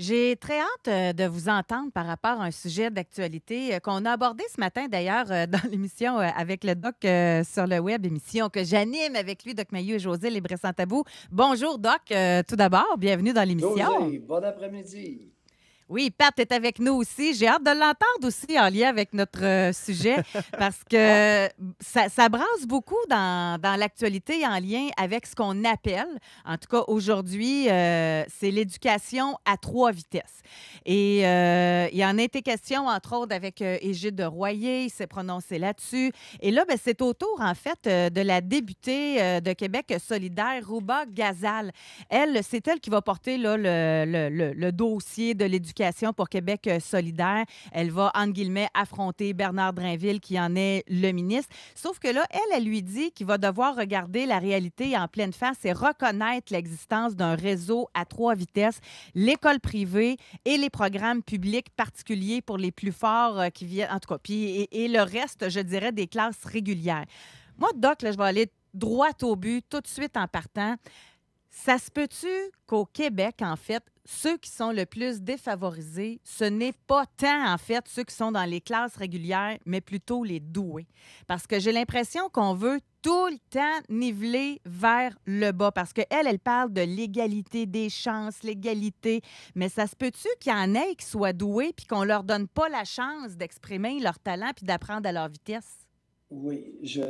J'ai très hâte euh, de vous entendre par rapport à un sujet d'actualité euh, qu'on a abordé ce matin d'ailleurs euh, dans l'émission avec le doc sur le web, émission que j'anime avec lui, Doc Mayu et José les Tabou. Bonjour Doc, tout d'abord, bienvenue dans l'émission. Bon après-midi. Oui, Pat est avec nous aussi. J'ai hâte de l'entendre aussi en lien avec notre euh, sujet parce que euh, ça, brasse beaucoup dans, dans l'actualité en lien avec ce qu'on appelle, en tout cas aujourd'hui, euh, c'est l'éducation à trois vitesses. Et il y en a été question, entre autres, avec Égide Royer, il s'est prononcé là-dessus. Et là, ben, c'est au tour, en fait, de la députée de Québec solidaire, Rouba Gazal. Elle, c'est elle qui va porter là, le, le dossier de l'éducation pour Québec euh, solidaire. Elle va, entre guillemets, affronter Bernard Drinville, qui en est le ministre. Sauf que là, elle, elle lui dit qu'il va devoir regarder la réalité en pleine face et reconnaître l'existence d'un réseau à trois vitesses, l'école privée et les programmes publics particuliers pour les plus forts euh, qui viennent, en tout cas, et, le reste, je dirais, des classes régulières. Moi, Doc, là, je vais aller droit au but, tout de suite en partant. Ça se peut-tu qu'au Québec, en fait, ceux qui sont le plus défavorisés, ce n'est pas tant, en fait, ceux qui sont dans les classes régulières, mais plutôt les doués. Parce que j'ai l'impression qu'on veut tout le temps niveler vers le bas. Parce qu'elle, elle parle de l'égalité des chances, l'égalité. Mais ça se peut-tu qu'il y en ait qui soient doués puis qu'on leur donne pas la chance d'exprimer leur talent puis d'apprendre à leur vitesse? Oui. Je,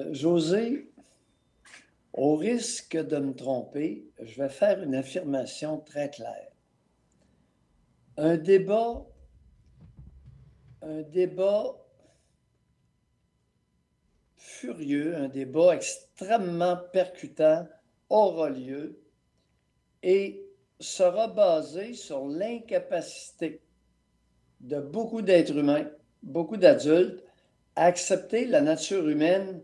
au risque de me tromper, je vais faire une affirmation très claire. Un débat, un débat furieux, un débat extrêmement percutant aura lieu et sera basé sur l'incapacité de beaucoup d'êtres humains, beaucoup d'adultes, à accepter la nature humaine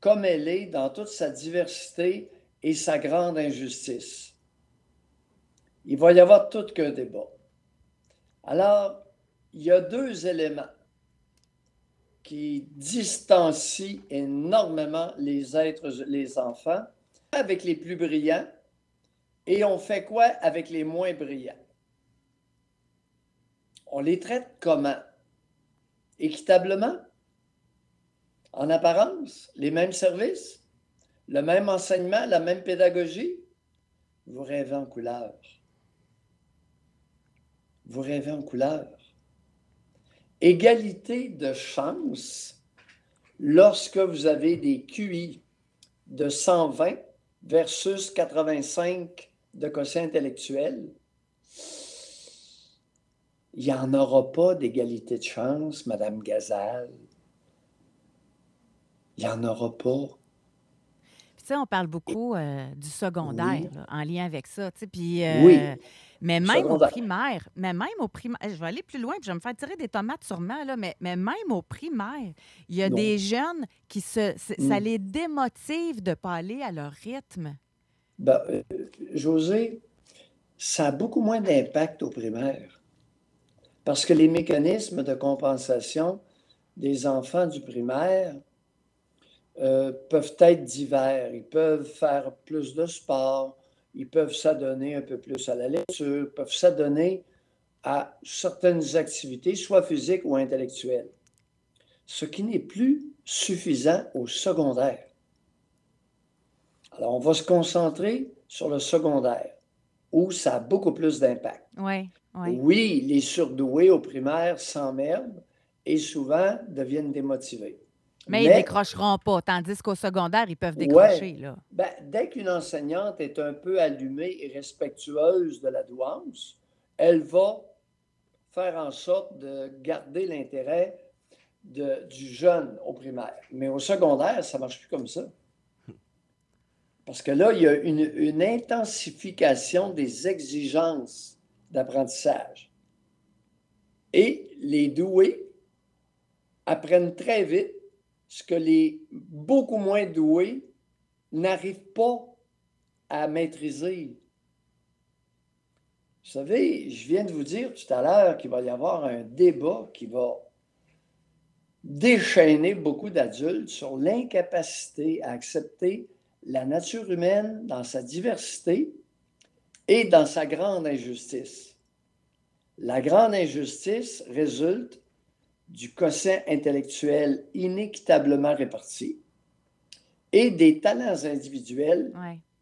comme elle est dans toute sa diversité et sa grande injustice. Il va y avoir tout qu'un débat. Alors, il y a deux éléments qui distancient énormément les êtres, les enfants, avec les plus brillants, et on fait quoi avec les moins brillants? On les traite comment? Équitablement? en apparence les mêmes services, le même enseignement, la même pédagogie. Vous rêvez en couleur. Vous rêvez en couleur. Égalité de chance lorsque vous avez des QI de 120 versus 85 de quotient intellectuel, il n'y en aura pas d'égalité de chance, Madame Gazal il n'y en aura pas. sais on parle beaucoup euh, du secondaire en lien avec ça. Euh, oui. Mais même au primaire, mais même au primaire, je vais aller plus loin, puis je vais me faire tirer des tomates sûrement, là, mais, mais même au primaire, il y a des jeunes qui se. ça mm. les démotive de ne pas aller à leur rythme. Ben, euh, José, ça a beaucoup moins d'impact au primaire. Parce que les mécanismes de compensation des enfants du primaire euh, peuvent être divers. Ils peuvent faire plus de sport, ils peuvent s'adonner un peu plus à la lecture, peuvent s'adonner à certaines activités, soit physiques ou intellectuelles. Ce qui n'est plus suffisant au secondaire. Alors, on va se concentrer sur le secondaire, où ça a beaucoup plus d'impact. Oui, les surdoués au primaire s'emmerdent et souvent deviennent démotivés. Mais, ils décrocheront pas, tandis qu'au secondaire, ils peuvent décrocher. Ben, dès qu'une enseignante est un peu allumée et respectueuse de la douance, elle va faire en sorte de garder l'intérêt du jeune au primaire. Mais au secondaire, ça ne marche plus comme ça. Parce que là, il y a une intensification des exigences d'apprentissage. Et les doués apprennent très vite ce que les beaucoup moins doués n'arrivent pas à maîtriser. Vous savez, je viens de vous dire tout à l'heure qu'il va y avoir un débat qui va déchaîner beaucoup d'adultes sur l'incapacité à accepter la nature humaine dans sa diversité et dans sa grande injustice. La grande injustice résulte du quotient intellectuel inéquitablement réparti et des talents individuels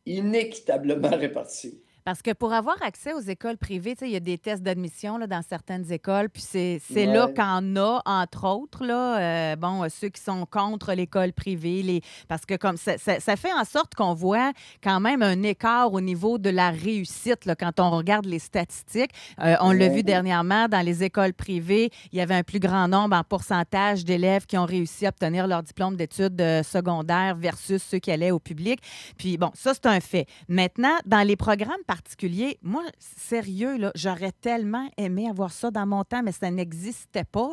inéquitablement répartis. Parce que pour avoir accès aux écoles privées, il y a des tests d'admission dans certaines écoles, puis c'est là qu'on a, entre autres, là, euh, bon, euh, ceux qui sont contre l'école privée, parce que comme ça, ça, fait en sorte qu'on voit quand même un écart au niveau de la réussite quand on regarde les statistiques. Euh, on l'a vu dernièrement dans les écoles privées, il y avait un plus grand nombre en pourcentage d'élèves qui ont réussi à obtenir leur diplôme d'études secondaires versus ceux qui allaient au public. Puis bon, ça c'est un fait. Maintenant, dans les programmes particulier. Moi, sérieux, j'aurais tellement aimé avoir ça dans mon temps, mais ça n'existait pas.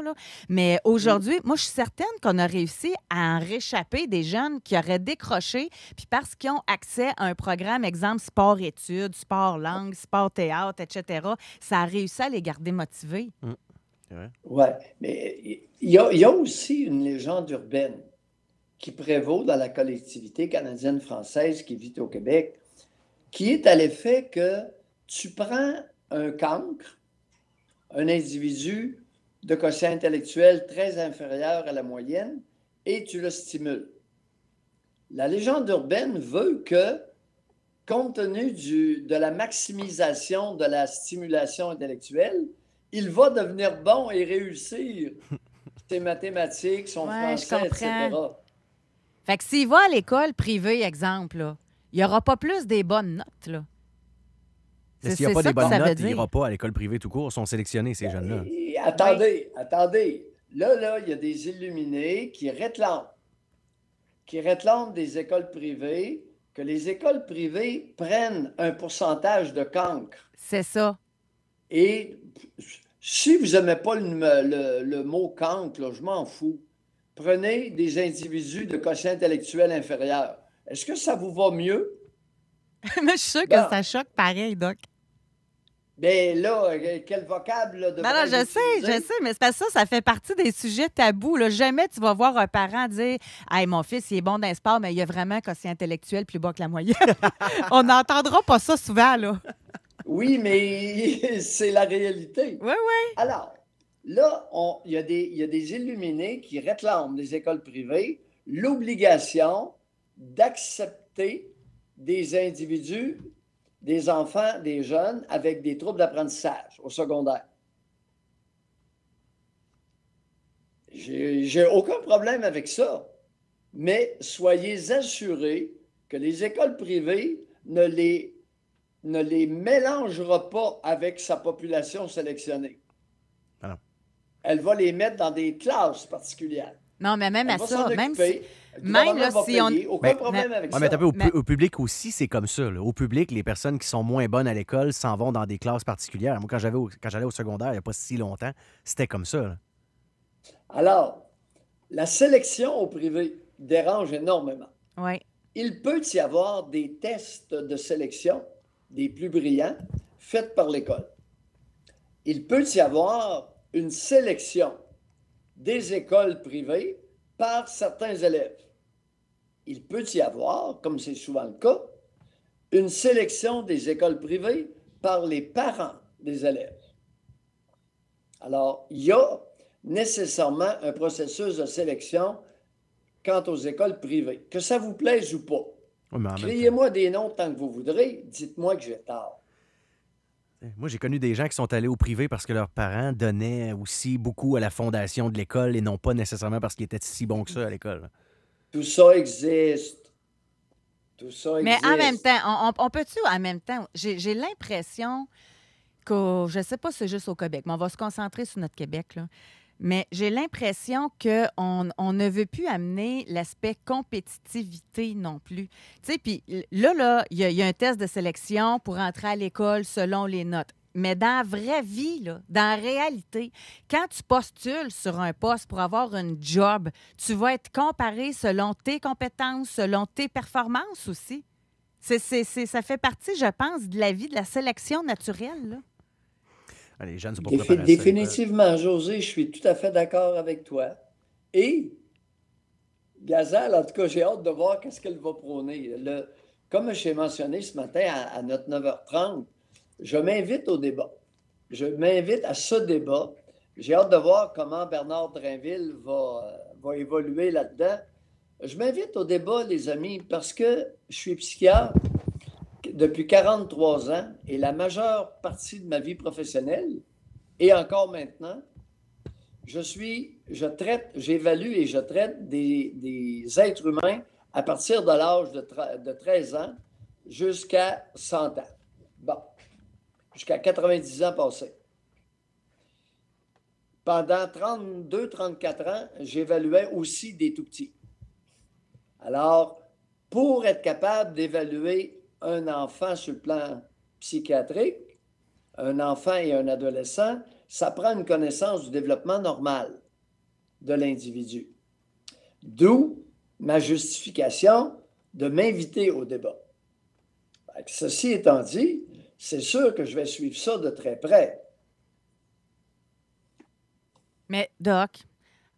Mais mm. aujourd'hui, moi, je suis certaine qu'on a réussi à en réchapper des jeunes qui auraient décroché, puis parce qu'ils ont accès à un programme, exemple sport-études, sport-langue, sport-théâtre, etc., ça a réussi à les garder motivés. Mm. Oui, mais il y, y, a aussi une légende urbaine qui prévaut dans la collectivité canadienne-française qui vit au Québec qui est à l'effet que tu prends un cancre, un individu de quotient intellectuel très inférieur à la moyenne, et tu le stimules. La légende urbaine veut que, compte tenu de la maximisation de la stimulation intellectuelle, il va devenir bon et réussir ses mathématiques, son ouais, français, etc. Fait que s'il va à l'école privée, exemple, là, il n'y aura pas plus des bonnes notes, là. S'il n'y a pas des bonnes notes, il n'ira pas à l'école privée tout court. sont sélectionnés, ces ben, jeunes-là. Attendez, attendez. Là, là, il y a des illuminés qui réclament. Qui des écoles privées, que les écoles privées prennent un pourcentage de cancre. C'est ça. Et si vous n'aimez pas le, le, mot cancre, là, je m'en fous. Prenez des individus de quotient intellectuel inférieur. Est-ce que ça vous va mieux? Mais je suis que ben, ça choque pareil, Doc. Bien là, euh, quel vocable de. Ben je sais, je sais, mais c'est ça, ça fait partie des sujets tabous. Jamais tu vas voir un parent dire Hey, mon fils, il est bon dans le sport, mais il y a vraiment un intellectuel plus bas que la moyenne. On n'entendra pas ça souvent, là. Oui, mais c'est la réalité. Oui, oui. Alors, là, il y, y, a des illuminés qui réclament des écoles privées l'obligation d'accepter des individus, des enfants, des jeunes avec des troubles d'apprentissage au secondaire. J'ai aucun problème avec ça, mais soyez assurés que les écoles privées ne les, ne les mélangera pas avec sa population sélectionnée. Ah. Elle va les mettre dans des classes particulières. Non, mais même à ça, même si, même là, si on. Aucun problème avec ça. Mais, au, au, public aussi, c'est comme ça. Au public, les personnes qui sont moins bonnes à l'école s'en vont dans des classes particulières. Moi, quand j'avais quand j'allais au secondaire, il n'y a pas si longtemps, c'était comme ça. Alors, la sélection au privé dérange énormément. Oui. Il peut y avoir des tests de sélection des plus brillants faits par l'école. Il peut y avoir une sélection des écoles privées par certains élèves. Il peut y avoir, comme c'est souvent le cas, une sélection des écoles privées par les parents des élèves. Alors, il y a nécessairement un processus de sélection quant aux écoles privées, que ça vous plaise ou pas. criez moi des noms tant que vous voudrez, dites-moi que j'ai tort. Moi, j'ai connu des gens qui sont allés au privé parce que leurs parents donnaient aussi beaucoup à la fondation de l'école et non pas nécessairement parce qu'ils étaient si bons que ça à l'école. Tout ça existe. Tout ça existe. Mais en même temps, on, peut-tu, en même temps, j'ai l'impression que, je ne sais pas, si c'est juste au Québec, mais on va se concentrer sur notre Québec, là. Mais j'ai l'impression qu'on on ne veut plus amener l'aspect compétitivité non plus. Tu sais, puis là, là, il y, a un test de sélection pour entrer à l'école selon les notes. Mais dans la vraie vie, là, dans la réalité, quand tu postules sur un poste pour avoir un job, tu vas être comparé selon tes compétences, selon tes performances aussi. ça fait partie, je pense, de la vie de la sélection naturelle. Là. Ah, les jeunes sont Définitivement, José, je suis tout à fait d'accord avec toi. Et Gazal, en tout cas, j'ai hâte de voir qu'est-ce qu'elle va prôner. comme je l'ai mentionné ce matin à, notre 9h30, je m'invite au débat. Je m'invite à ce débat. J'ai hâte de voir comment Bernard Drainville va, va évoluer là-dedans. Je m'invite au débat, les amis, parce que je suis psychiatre depuis 43 ans et la majeure partie de ma vie professionnelle, et encore maintenant, je suis, je traite, j'évalue et je traite des, êtres humains à partir de l'âge de, de 13 ans jusqu'à 100 ans. Bon, jusqu'à 90 ans passés. Pendant 32-34 ans, j'évaluais aussi des tout petits. Alors, pour être capable d'évaluer un enfant sur le plan psychiatrique, un enfant et un adolescent, ça prend une connaissance du développement normal de l'individu. D'où ma justification de m'inviter au débat. Ceci étant dit, c'est sûr que je vais suivre ça de très près. Mais Doc,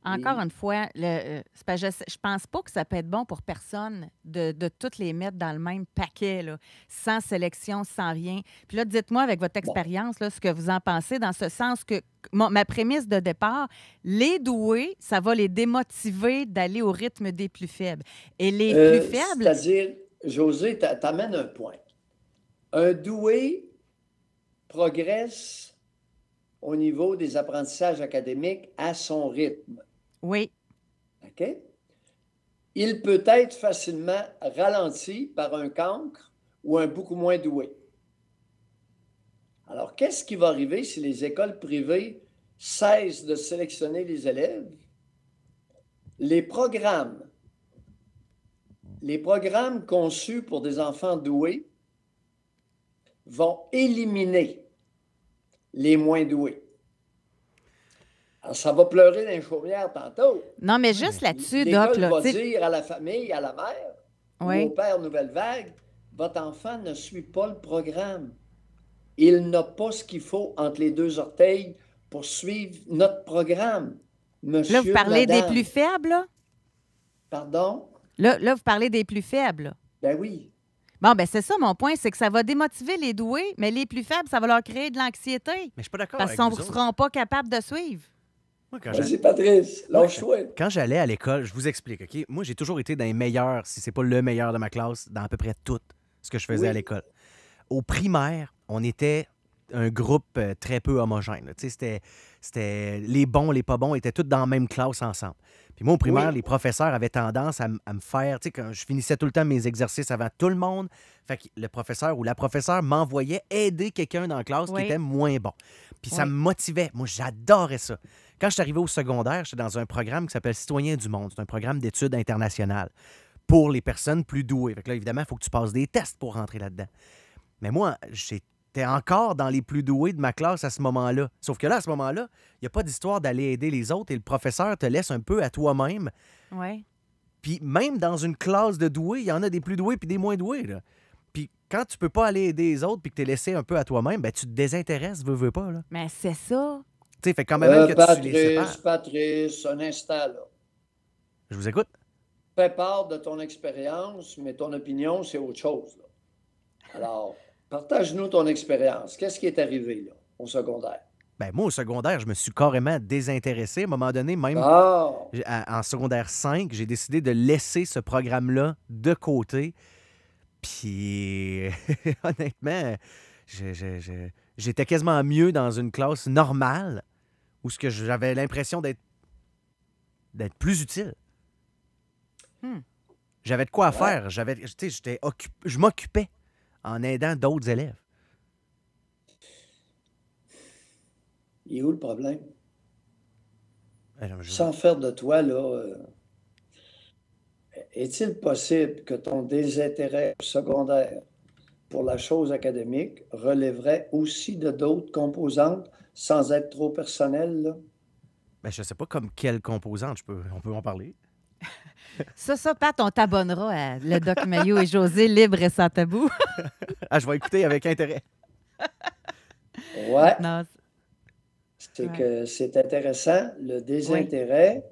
encore une fois, euh, je ne pense pas que ça peut être bon pour personne de, toutes les mettre dans le même paquet, sans sélection, sans rien. Puis là, dites-moi avec votre expérience ce que vous en pensez, dans ce sens que ma, prémisse de départ, les doués, ça va les démotiver d'aller au rythme des plus faibles. Et les euh, plus faibles. C'est-à-dire, José, t'amènes un point. Un doué progresse au niveau des apprentissages académiques à son rythme. Oui. OK? Il peut être facilement ralenti par un cancre ou un beaucoup moins doué. Alors, qu'est-ce qui va arriver si les écoles privées cessent de sélectionner les élèves? Les programmes, les programmes conçus pour des enfants doués vont éliminer les moins doués. Ça va pleurer dans les tantôt. Non, mais juste là-dessus, Doc. va dire à la famille, à la mère, au père Nouvelle Vague, votre enfant ne suit pas le programme. Il n'a pas ce qu'il faut entre les deux orteils pour suivre notre programme. Monsieur, là, vous parlez des plus faibles, Pardon? Là, vous parlez des plus faibles. Ben oui. Bon, ben c'est ça mon point, c'est que ça va démotiver les doués, mais les plus faibles, ça va leur créer de l'anxiété. Mais je suis pas d'accord. Parce qu'ils ne seront pas capables de suivre. Je Patrice, lâche-toi. Quand j'allais à l'école, je vous explique, OK? Moi, j'ai toujours été dans les meilleurs, si ce n'est pas le meilleur de ma classe, dans à peu près tout ce que je faisais à l'école. Au primaire, on était un groupe euh, très peu homogène. C'était, les bons, les pas bons étaient tous dans la même classe ensemble. Puis moi, au primaire, les professeurs avaient tendance à, me faire, tu quand je finissais tout le temps mes exercices avant tout le monde, fait que le professeur ou la professeure m'envoyait aider quelqu'un dans la classe qui était moins bon. Puis ça me motivait. Moi, j'adorais ça. Quand je suis arrivé au secondaire, j'étais dans un programme qui s'appelle Citoyens du monde. C'est un programme d'études internationales pour les personnes plus douées. Fait là, évidemment, il faut que tu passes des tests pour rentrer là-dedans. Mais moi, j'étais encore dans les plus doués de ma classe à ce moment-là. Sauf que là, à ce moment-là, il n'y a pas d'histoire d'aller aider les autres et le professeur te laisse un peu à toi-même. Ouais. Puis même dans une classe de doués, il y en a des plus doués puis des moins doués. Puis quand tu peux pas aller aider les autres puis que tu es laissé un peu à toi-même, ben tu te désintéresses, veux, veux pas. Mais c'est ça. Tu quand même euh, que Patrice, tu Patrice, un instant, là. Je vous écoute. Fais part de ton expérience, mais ton opinion, c'est autre chose. Alors, partage-nous ton expérience. Qu'est-ce qui est arrivé au secondaire? Ben, moi, au secondaire, je me suis carrément désintéressé. À un moment donné, même ah! en secondaire 5, j'ai décidé de laisser ce programme-là de côté. Puis, honnêtement, j'étais quasiment mieux dans une classe normale ou ce que j'avais l'impression d'être plus utile. Hmm. J'avais de quoi faire. je m'occupais en aidant d'autres élèves. Il est où le problème? Ben, Sans faire de toi, là, euh, est-il possible que ton désintérêt secondaire pour la chose académique relèverait aussi de d'autres composantes sans être trop personnel. Là. Ben, je ne sais pas comme quelle composante on peut en parler. ça, ça, Pat, on t'abonnera à Le Doc Mayo et José, libre et sans tabou. ah, je vais écouter avec intérêt. ouais. C'est que c'est intéressant, le désintérêt,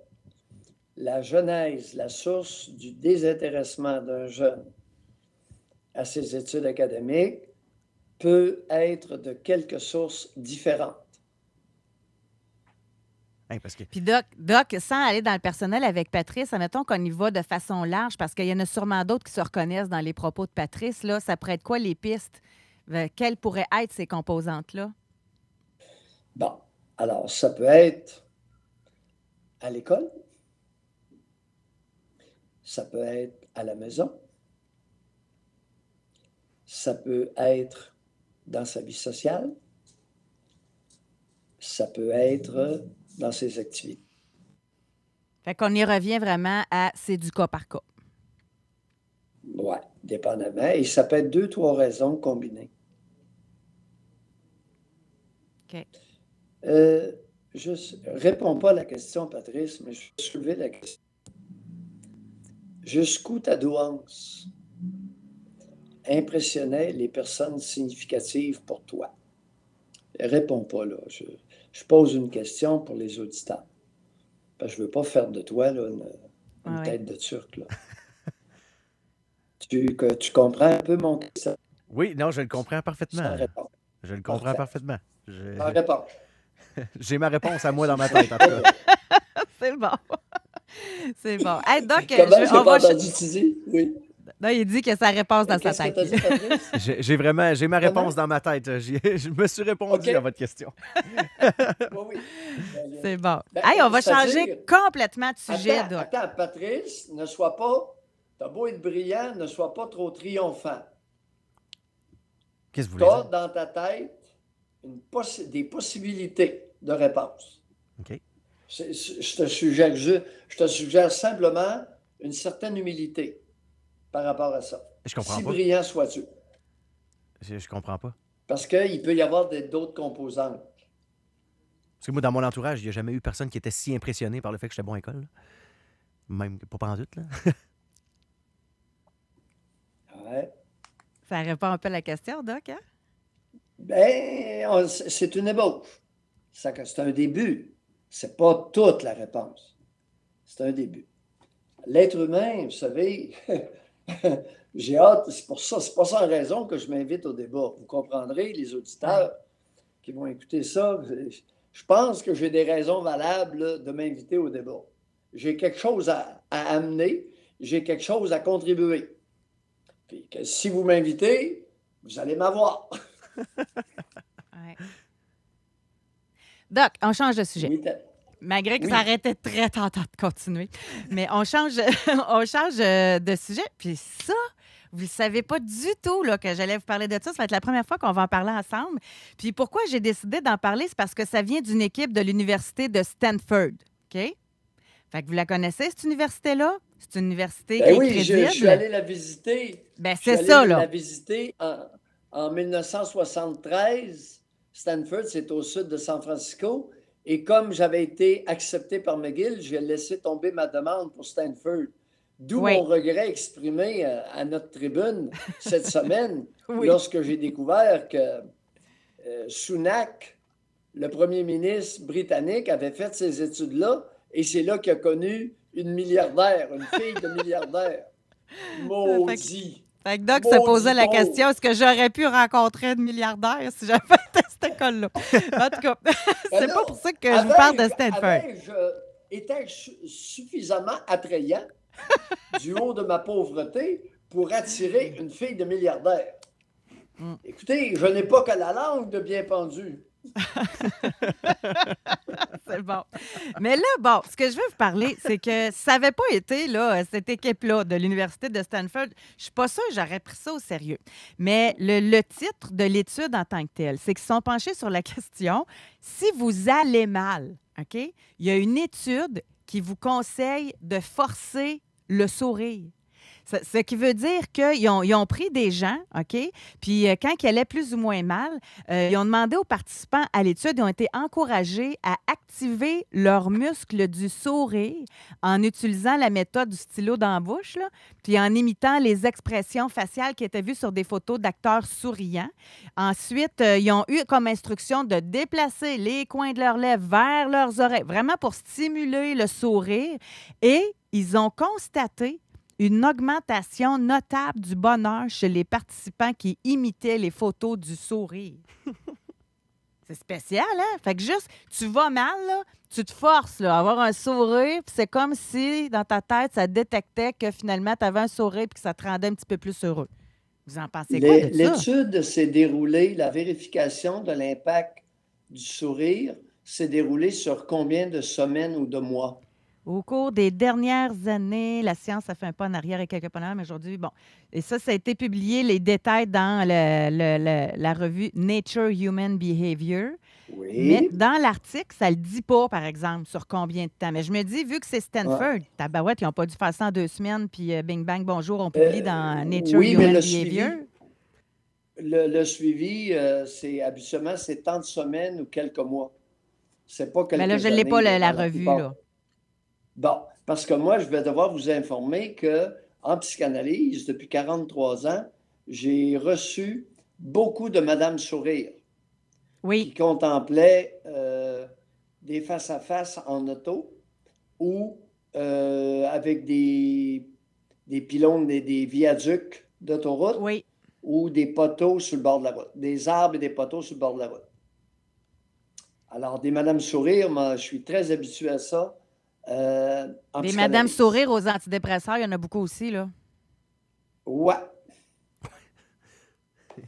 la genèse, la source du désintéressement d'un jeune à ses études académiques peut être de quelques sources différentes que... Puis Doc, sans aller dans le personnel avec Patrice, admettons qu'on y va de façon large, parce qu'il y en a sûrement d'autres qui se reconnaissent dans les propos de Patrice. Là, ça pourrait être quoi les pistes? Euh, quelles pourraient être ces composantes-là? Bon, alors ça peut être à l'école, ça peut être à la maison, ça peut être dans sa vie sociale, ça peut être dans ses activités. Fait qu'on y revient vraiment à c'est du cas par cas. Oui, dépendamment. Et ça peut être deux, trois raisons combinées. OK. Euh, réponds pas à la question, Patrice, mais je vais soulever la question. Jusqu'où ta douance impressionnait les personnes significatives pour toi? Réponds pas, là. Je je pose une question pour les auditeurs. je ne veux pas faire de toi une, tête de turc. tu, comprends un peu mon question? Oui, non, je le comprends parfaitement. Je le comprends parfaitement. Ma réponse. J'ai ma réponse à moi dans ma tête. C'est bon. C'est bon. Hey, donc, on va... Oui. Non, il dit que sa réponse dans sa tête. J'ai vraiment, j'ai ma réponse dans ma tête. Je me suis répondu à votre question. Ben, euh, c'est bon. Ben, on va changer complètement de sujet. Attends, Patrice, ne sois pas, t'as beau être brillant, ne sois pas trop triomphant. Qu'est-ce que vous voulez dire? dans ta tête des possibilités de réponse. OK. Je te, suggère, je te suggère simplement une certaine humilité par rapport à ça. Je comprends si brillant sois-tu. Je, comprends pas. Parce qu'il peut y avoir d'autres composantes. Parce que moi, dans mon entourage, il n'y a jamais eu personne qui était si impressionné par le fait que j'étais bon à l'école. Même pas en doute, là. ouais. Ça répond un peu à la question, Doc, hein? Ben, c'est une ébauche. C'est un début. C'est pas toute la réponse. C'est un début. L'être humain, vous savez, j'ai hâte, c'est pour ça, c'est pas sans raison que je m'invite au débat. Vous comprendrez, les auditeurs qui vont écouter ça, je pense que j'ai des raisons valables de m'inviter au débat. J'ai quelque chose à, amener, j'ai quelque chose à contribuer. si vous m'invitez, vous allez m'avoir. Doc, on change de sujet malgré que ça arrêtait très tentant de continuer. Mais on change, on change euh, de sujet. Puis ça, vous ne savez pas du tout là, que j'allais vous parler de ça. Ça va être la première fois qu'on va en parler ensemble. Puis pourquoi j'ai décidé d'en parler, c'est parce que ça vient d'une équipe de l'Université de Stanford. OK? Fait que vous la connaissez, cette université-là? C'est une université qui ben oui, Je, suis allé la visiter. Ben, c'est ça, là. la visiter en, en 1973. Stanford, c'est au sud de San Francisco. Et comme j'avais été accepté par McGill, j'ai laissé tomber ma demande pour Stanford. D'où mon regret exprimé euh, à notre tribune cette semaine, lorsque j'ai découvert que euh, Sunak, le premier ministre britannique, avait fait ces études-là, et c'est là qu'il a connu une milliardaire, une fille de milliardaire. Maudit. Fait que Doc se posait la question est-ce que j'aurais pu rencontrer une milliardaire si j'avais fait cette école-là En tout cas, ben c'est pas pour ça que je vous parle de Stanford. Étais-je suffisamment attrayant du haut de ma pauvreté pour attirer une fille de milliardaire mm. Écoutez, je n'ai pas que la langue de bien pendu. » Mais là, bon, ce que je veux vous parler, c'est que ça n'avait pas été là, cette équipe-là de l'Université de Stanford. Je suis pas sûre que j'aurais pris ça au sérieux. Mais le, le titre de l'étude en tant que telle, c'est qu'ils sont penchés sur la question si vous allez mal, OK? Il y a une étude qui vous conseille de forcer le sourire ce qui veut dire qu'ils ont, pris des gens, OK? Puis euh, quand ils allaient plus ou moins mal, euh, ils ont demandé aux participants à l'étude, ils ont été encouragés à activer leurs muscles du sourire en utilisant la méthode du stylo dans bouche, puis en imitant les expressions faciales qui étaient vues sur des photos d'acteurs souriants. Ensuite, euh, ils ont eu comme instruction de déplacer les coins de leurs lèvres vers leurs oreilles, vraiment pour stimuler le sourire. Et ils ont constaté une augmentation notable du bonheur chez les participants qui imitaient les photos du sourire. c'est spécial, hein? Fait que juste, tu vas mal, tu te forces à avoir un sourire, c'est comme si dans ta tête, ça détectait que finalement, tu avais un sourire et que ça te rendait un petit peu plus heureux. Vous en pensez quoi? L'étude s'est déroulée, la vérification de l'impact du sourire s'est déroulée sur combien de semaines ou de mois? Au cours des dernières années, la science a fait un pas en arrière et quelques pas en arrière, mais aujourd'hui, bon. Et ça, ça a été publié, les détails, dans la revue Nature Human Behavior. Oui. Mais dans l'article, ça ne le dit pas, par exemple, sur combien de temps. Mais je me dis, vu que c'est Stanford, ouais. tabarouette, ils n'ont pas dû faire ça en deux semaines, puis euh, bing bang, bonjour, on publie euh, dans Nature Human le Behavior. le, suivi, euh, c'est habituellement, c'est tant de semaines ou quelques mois. C'est pas quelques Mais là, je ne l'ai pas, la, la revue, là. Bon, parce que moi, je vais devoir vous informer que en psychanalyse, depuis 43 ans, j'ai reçu beaucoup de Madame Sourire. Qui contemplait euh, des face-à-face en auto ou euh, avec des, des pylônes, des, viaducs d'autoroute. Ou des poteaux sur le bord de la route. Des arbres et des poteaux sur le bord de la route. Alors, des Madame Sourire, moi, je suis très habitué à ça. Euh, Madame Sourire aux antidépresseurs, il y en a beaucoup aussi, là. Ouais.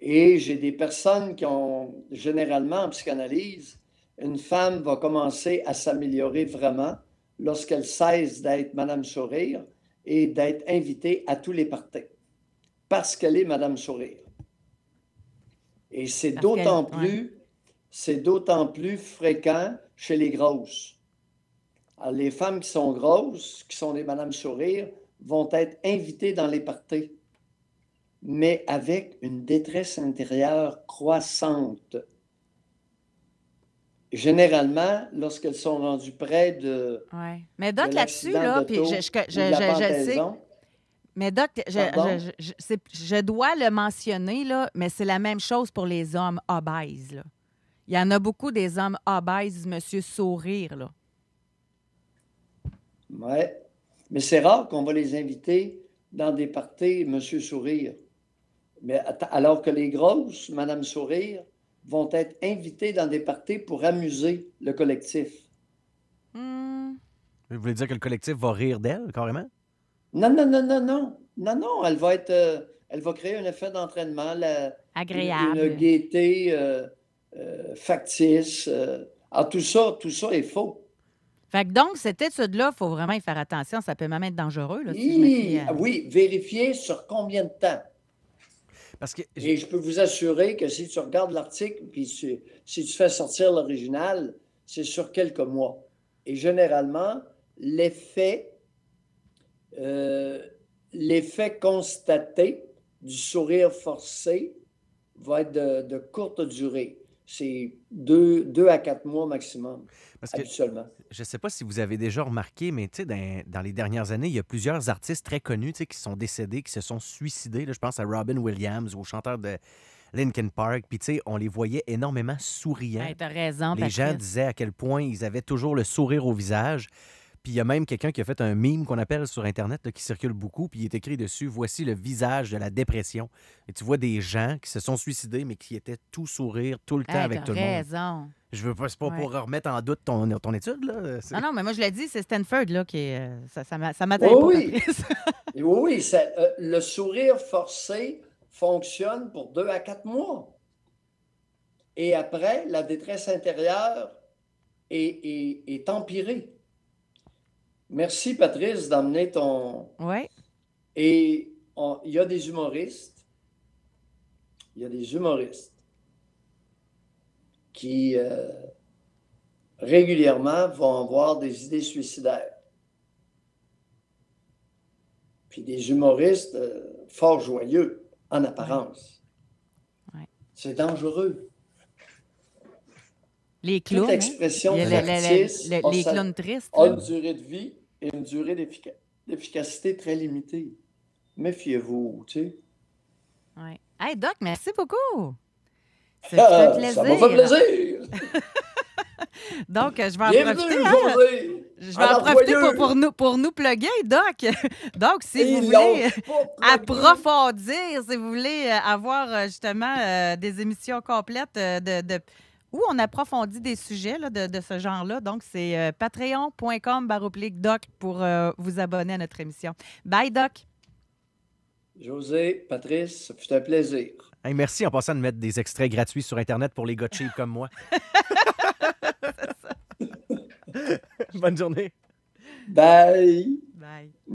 Et j'ai des personnes qui ont, généralement en psychanalyse, une femme va commencer à s'améliorer vraiment lorsqu'elle cesse d'être Madame Sourire et d'être invitée à tous les parties parce qu'elle est Madame Sourire. Et c'est d'autant plus, c'est d'autant plus fréquent chez les grosses. Ah, les femmes qui sont grosses, qui sont des madames Sourire, vont être invitées dans les parties, mais avec une détresse intérieure croissante. Généralement, lorsqu'elles sont rendues près de. Oui. Mais Doc, là-dessus, là, je, sais. Mais je, dois le mentionner, là, mais c'est la même chose pour les hommes obèses. Il y en a beaucoup des hommes obèses, monsieur sourire. Là. Ouais. Mais c'est rare qu'on va les inviter dans des parties Monsieur Sourire. Mais alors que les grosses, Madame Sourire, vont être invitées dans des parties pour amuser le collectif. Hmm. Vous voulez dire que le collectif va rire d'elle, carrément? Non, non, non, non, non. Non, non, elle va être. Euh, elle va créer un effet d'entraînement. Agréable. Une, gaieté euh, euh, factice. alors, ah, tout ça, tout ça est faux donc, cette étude-là, il faut vraiment y faire attention. Ça peut même être dangereux. Là, ah oui, vérifier sur combien de temps. Parce que Et je peux vous assurer que si tu regardes l'article, puis si, tu fais sortir l'original, c'est sur quelques mois. Et généralement, l'effet, euh, l'effet constaté du sourire forcé va être de courte durée c'est deux, à quatre mois maximum. Parce je ne sais pas si vous avez déjà remarqué, mais dans, les dernières années, il y a plusieurs artistes très connus qui sont décédés, qui se sont suicidés. je pense à Robin Williams, ou au chanteur de Linkin Park. Puis, on les voyait énormément souriants. as raison, Les gens disaient à quel point ils avaient toujours le sourire au visage. Puis il y a même quelqu'un qui a fait un mime qu'on appelle sur Internet, qui circule beaucoup, puis il est écrit dessus Voici le visage de la dépression. Et tu vois des gens qui se sont suicidés, mais qui étaient tout sourire tout le temps avec tout le monde. Je veux pas, c'est pas pour remettre en doute ton, ton étude. Là. Non, ah non, mais moi je l'ai dit, c'est Stanford là, qui est, euh, ça, ça oui. oui. Euh, le sourire forcé fonctionne pour deux à quatre mois. Et après, la détresse intérieure est, est, est empirée. Merci, Patrice, d'amener ton. Oui. Et il y a des humoristes. Il y a des humoristes qui euh, régulièrement vont avoir des idées suicidaires. Puis des humoristes euh, fort joyeux en apparence. Oui. C'est dangereux. Les clowns. Hein. les tristes. A une durée de vie et une durée d'efficacité très limitée. Méfiez-vous, tu sais. Oui. Hey, Doc, merci beaucoup. Ça ah, m'a plaisir. Ça fait plaisir. Donc, je vais en profiter. Je hein. vais profiter pour, pour, nous, pour nous plugger, Doc. Donc, si vous voulez approfondir, si vous voulez euh, avoir euh, justement euh, des émissions complètes de où on approfondit des sujets de, ce genre-là. Donc, c'est euh, patreon.com doc pour euh, vous abonner à notre émission. Bye, doc. José, Patrice, ça un plaisir. merci en passant de mettre des extraits gratuits sur Internet pour les gars comme moi. Bonne journée. Bye. Bye.